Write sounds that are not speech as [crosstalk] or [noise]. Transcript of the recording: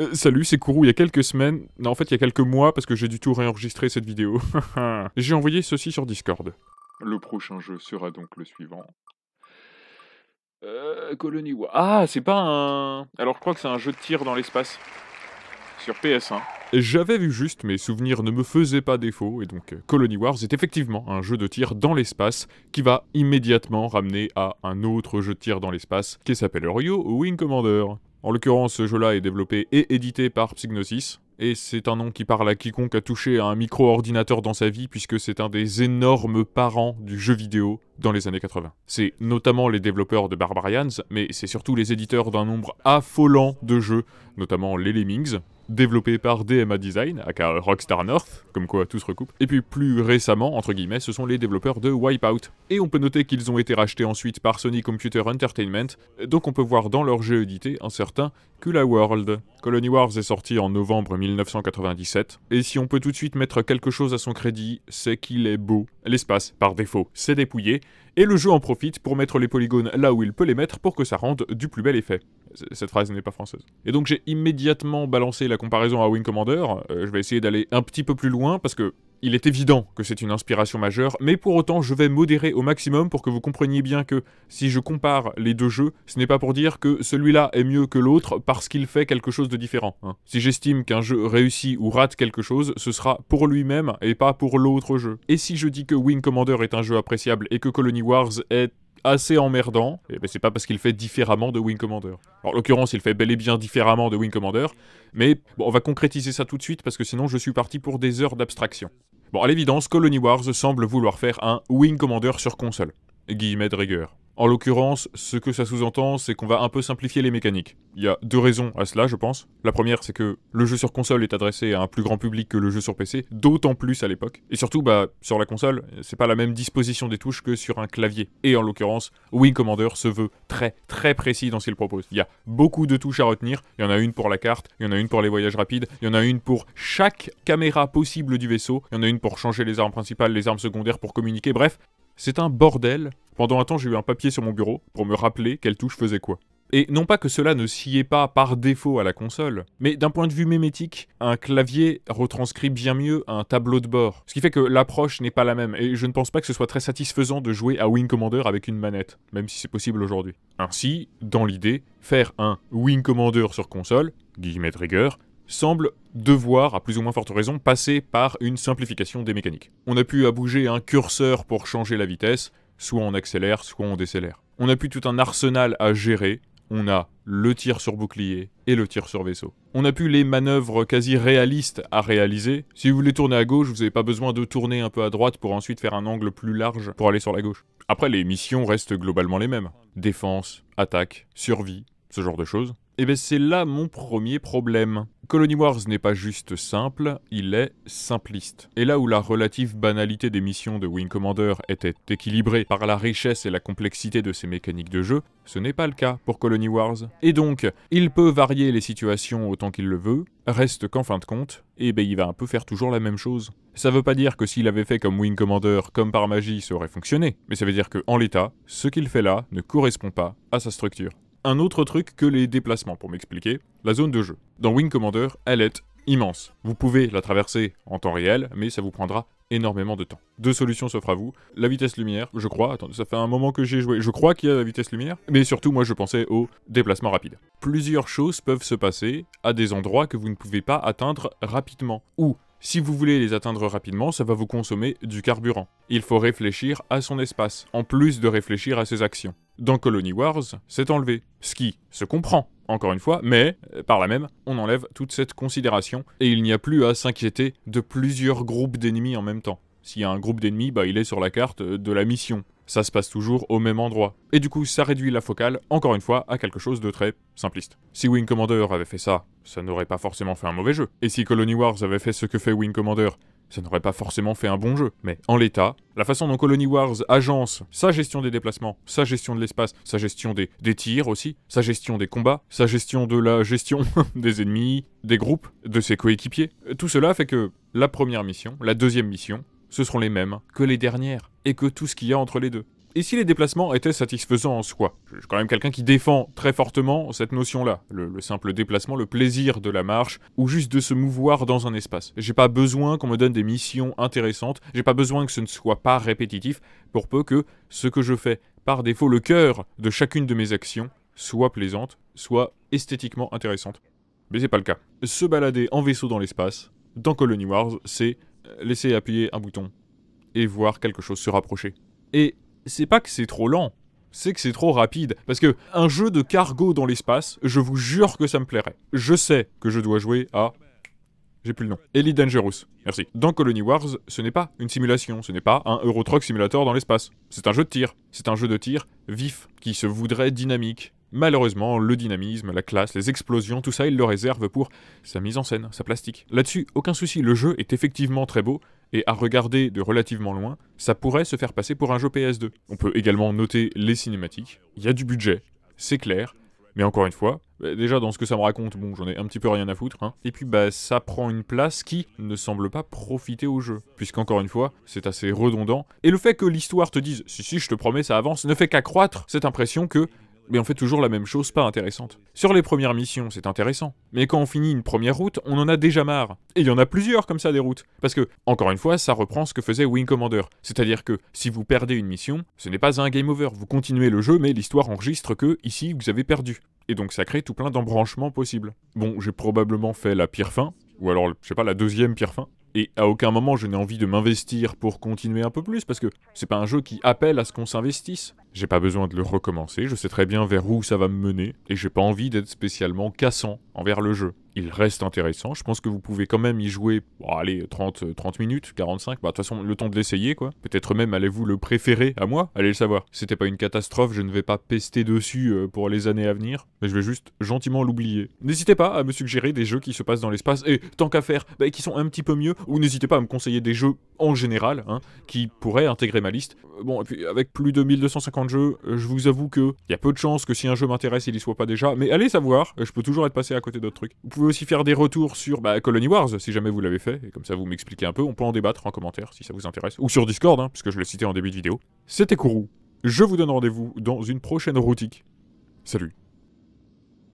Euh, salut, c'est Kourou. Il y a quelques semaines, non, en fait, il y a quelques mois, parce que j'ai du tout réenregistré cette vidéo. [laughs] j'ai envoyé ceci sur Discord. Le prochain jeu sera donc le suivant. Euh, Colony Wars... Ah, c'est pas un. Alors, je crois que c'est un jeu de tir dans l'espace. Sur PS1. Hein. J'avais vu juste, mes souvenirs ne me faisaient pas défaut, et donc euh, Colony Wars est effectivement un jeu de tir dans l'espace qui va immédiatement ramener à un autre jeu de tir dans l'espace qui s'appelle Rio Wing Commander. En l'occurrence, ce jeu-là est développé et édité par Psygnosis, et c'est un nom qui parle à quiconque a touché à un micro-ordinateur dans sa vie, puisque c'est un des énormes parents du jeu vidéo dans les années 80. C'est notamment les développeurs de Barbarians, mais c'est surtout les éditeurs d'un nombre affolant de jeux, notamment les Lemmings, développé par DMA Design, aka Rockstar North, comme quoi tout se recoupe. Et puis plus récemment, entre guillemets, ce sont les développeurs de Wipeout. Et on peut noter qu'ils ont été rachetés ensuite par Sony Computer Entertainment, donc on peut voir dans leur jeu édité un certain Kula World. Colony Wars est sorti en novembre 1997, et si on peut tout de suite mettre quelque chose à son crédit, c'est qu'il est beau l'espace, par défaut, s'est dépouillé, et le jeu en profite pour mettre les polygones là où il peut les mettre pour que ça rende du plus bel effet. Cette phrase n'est pas française. Et donc j'ai immédiatement balancé la comparaison à Wing Commander, euh, je vais essayer d'aller un petit peu plus loin, parce que il est évident que c'est une inspiration majeure, mais pour autant je vais modérer au maximum pour que vous compreniez bien que si je compare les deux jeux, ce n'est pas pour dire que celui-là est mieux que l'autre parce qu'il fait quelque chose de différent. Hein. Si j'estime qu'un jeu réussit ou rate quelque chose, ce sera pour lui-même et pas pour l'autre jeu. Et si je dis que Wing Commander est un jeu appréciable et que Colony Wars est assez emmerdant, et eh ben, c'est pas parce qu'il fait différemment de Wing Commander. en l'occurrence, il fait bel et bien différemment de Wing Commander, mais bon, on va concrétiser ça tout de suite parce que sinon je suis parti pour des heures d'abstraction. Bon, à l'évidence, Colony Wars semble vouloir faire un Wing Commander sur console. Guillemets de rigueur. En l'occurrence, ce que ça sous-entend, c'est qu'on va un peu simplifier les mécaniques. Il y a deux raisons à cela, je pense. La première, c'est que le jeu sur console est adressé à un plus grand public que le jeu sur PC, d'autant plus à l'époque. Et surtout, bah, sur la console, c'est pas la même disposition des touches que sur un clavier. Et en l'occurrence, Wing Commander se veut très très précis dans ce qu'il propose. Il y a beaucoup de touches à retenir, il y en a une pour la carte, il y en a une pour les voyages rapides, il y en a une pour chaque caméra possible du vaisseau, il y en a une pour changer les armes principales, les armes secondaires, pour communiquer, bref. C'est un bordel pendant un temps, j'ai eu un papier sur mon bureau pour me rappeler quelle touche faisait quoi. Et non pas que cela ne sciait pas par défaut à la console, mais d'un point de vue mémétique, un clavier retranscrit bien mieux un tableau de bord. Ce qui fait que l'approche n'est pas la même, et je ne pense pas que ce soit très satisfaisant de jouer à Wing Commander avec une manette, même si c'est possible aujourd'hui. Ainsi, dans l'idée, faire un Wing Commander sur console, guillemets de rigueur, semble devoir, à plus ou moins forte raison, passer par une simplification des mécaniques. On a pu bouger un curseur pour changer la vitesse, soit on accélère, soit on décélère. On a plus tout un arsenal à gérer, on a le tir sur bouclier et le tir sur vaisseau. On a pu les manœuvres quasi réalistes à réaliser. Si vous voulez tourner à gauche, vous n'avez pas besoin de tourner un peu à droite pour ensuite faire un angle plus large pour aller sur la gauche. Après, les missions restent globalement les mêmes. Défense, attaque, survie, ce genre de choses. Et eh bien c'est là mon premier problème. Colony Wars n'est pas juste simple, il est simpliste. Et là où la relative banalité des missions de Wing Commander était équilibrée par la richesse et la complexité de ses mécaniques de jeu, ce n'est pas le cas pour Colony Wars. Et donc, il peut varier les situations autant qu'il le veut, reste qu'en fin de compte, eh ben il va un peu faire toujours la même chose. Ça veut pas dire que s'il avait fait comme Wing Commander, comme par magie, ça aurait fonctionné, mais ça veut dire que, en l'état, ce qu'il fait là ne correspond pas à sa structure un autre truc que les déplacements, pour m'expliquer, la zone de jeu. Dans Wing Commander, elle est immense. Vous pouvez la traverser en temps réel, mais ça vous prendra énormément de temps. Deux solutions s'offrent à vous. La vitesse lumière, je crois, attendez, ça fait un moment que j'ai joué, je crois qu'il y a la vitesse lumière, mais surtout moi je pensais au déplacement rapide. Plusieurs choses peuvent se passer à des endroits que vous ne pouvez pas atteindre rapidement, ou si vous voulez les atteindre rapidement, ça va vous consommer du carburant. Il faut réfléchir à son espace, en plus de réfléchir à ses actions dans Colony Wars, c'est enlevé. Ce qui se comprend, encore une fois, mais euh, par là même, on enlève toute cette considération et il n'y a plus à s'inquiéter de plusieurs groupes d'ennemis en même temps. S'il y a un groupe d'ennemis, bah, il est sur la carte euh, de la mission. Ça se passe toujours au même endroit. Et du coup, ça réduit la focale, encore une fois, à quelque chose de très simpliste. Si Wing Commander avait fait ça, ça n'aurait pas forcément fait un mauvais jeu. Et si Colony Wars avait fait ce que fait Wing Commander, ça n'aurait pas forcément fait un bon jeu. Mais en l'état, la façon dont Colony Wars agence sa gestion des déplacements, sa gestion de l'espace, sa gestion des, des, tirs aussi, sa gestion des combats, sa gestion de la gestion [laughs] des ennemis, des groupes, de ses coéquipiers, euh, tout cela fait que la première mission, la deuxième mission, ce seront les mêmes que les dernières, et que tout ce qu'il y a entre les deux et si les déplacements étaient satisfaisants en soi Je suis quand même quelqu'un qui défend très fortement cette notion-là, le, simple déplacement, le plaisir de la marche, ou juste de se mouvoir dans un espace. J'ai pas besoin qu'on me donne des missions intéressantes, j'ai pas besoin que ce ne soit pas répétitif, pour peu que ce que je fais, par défaut le cœur de chacune de mes actions, soit plaisante, soit esthétiquement intéressante. Mais c'est pas le cas. Se balader en vaisseau dans l'espace, dans Colony Wars, c'est euh, laisser appuyer un bouton et voir quelque chose se rapprocher. Et c'est pas que c'est trop lent, c'est que c'est trop rapide. Parce que un jeu de cargo dans l'espace, je vous jure que ça me plairait. Je sais que je dois jouer à. J'ai plus le nom. Elite Dangerous. Merci. Dans Colony Wars, ce n'est pas une simulation, ce n'est pas un Eurotruck Simulator dans l'espace. C'est un jeu de tir. C'est un jeu de tir vif, qui se voudrait dynamique, Malheureusement, le dynamisme, la classe, les explosions, tout ça, il le réserve pour sa mise en scène, sa plastique. Là-dessus, aucun souci, le jeu est effectivement très beau, et à regarder de relativement loin, ça pourrait se faire passer pour un jeu PS2. On peut également noter les cinématiques, il y a du budget, c'est clair, mais encore une fois, bah, déjà dans ce que ça me raconte, bon, j'en ai un petit peu rien à foutre. Hein. Et puis, bah, ça prend une place qui ne semble pas profiter au jeu, puisqu'encore une fois, c'est assez redondant. Et le fait que l'histoire te dise, si si, je te promets, ça avance, ne fait qu'accroître cette impression que mais on fait toujours la même chose pas intéressante. Sur les premières missions, c'est intéressant, mais quand on finit une première route, on en a déjà marre. Et il y en a plusieurs comme ça des routes, parce que, encore une fois, ça reprend ce que faisait Wing Commander, c'est-à-dire que si vous perdez une mission, ce n'est pas un game over, vous continuez le jeu, mais l'histoire enregistre que, ici, vous avez perdu. Et donc ça crée tout plein d'embranchements possibles. Bon, j'ai probablement fait la pire fin, ou alors, je sais pas, la deuxième pire fin, et à aucun moment je n'ai envie de m'investir pour continuer un peu plus parce que c'est pas un jeu qui appelle à ce qu'on s'investisse. J'ai pas besoin de le recommencer, je sais très bien vers où ça va me mener, et j'ai pas envie d'être spécialement cassant envers le jeu. Il reste intéressant, je pense que vous pouvez quand même y jouer, bon, allez, 30, 30 euh, minutes, 45, bah de toute façon, le temps de l'essayer, quoi. Peut-être même allez-vous le préférer à moi, allez le savoir. C'était pas une catastrophe, je ne vais pas pester dessus euh, pour les années à venir, mais je vais juste gentiment l'oublier. N'hésitez pas à me suggérer des jeux qui se passent dans l'espace, et tant qu'à faire, bah, qui sont un petit peu mieux, ou n'hésitez pas à me conseiller des jeux en général, hein, qui pourraient intégrer ma liste. Bon, et puis avec plus de 1250 de jeu, euh, je vous avoue que il y a peu de chances que si un jeu m'intéresse, il y soit pas déjà. Mais allez savoir, euh, je peux toujours être passé à côté d'autres trucs. Vous pouvez aussi faire des retours sur bah, Colony Wars, si jamais vous l'avez fait, et comme ça vous m'expliquez un peu, on peut en débattre en commentaire si ça vous intéresse, ou sur Discord, hein, puisque je l'ai cité en début de vidéo. C'était Kourou, je vous donne rendez-vous dans une prochaine routique. Salut